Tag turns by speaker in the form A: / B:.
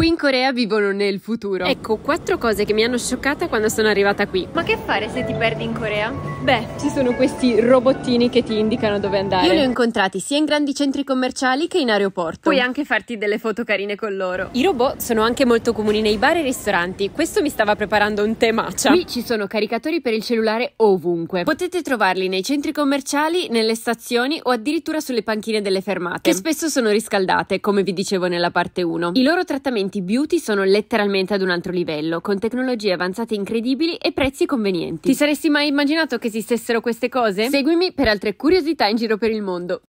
A: qui in Corea vivono nel futuro. Ecco, quattro cose che mi hanno scioccata quando sono arrivata qui. Ma che fare se ti perdi in Corea? Beh, ci sono questi robottini che ti indicano dove andare. Io li ho incontrati sia in grandi centri commerciali che in aeroporto. Puoi anche farti delle foto carine con loro. I robot sono anche molto comuni nei bar e ristoranti. Questo mi stava preparando un tè matcha. Qui ci sono caricatori per il cellulare ovunque. Potete trovarli nei centri commerciali, nelle stazioni o addirittura sulle panchine delle fermate, che spesso sono riscaldate, come vi dicevo nella parte 1. I loro trattamenti abbigliamenti beauty sono letteralmente ad un altro livello, con tecnologie avanzate incredibili e prezzi convenienti.
B: Ti saresti mai immaginato che esistessero queste cose? Seguimi per altre curiosità in giro per il mondo.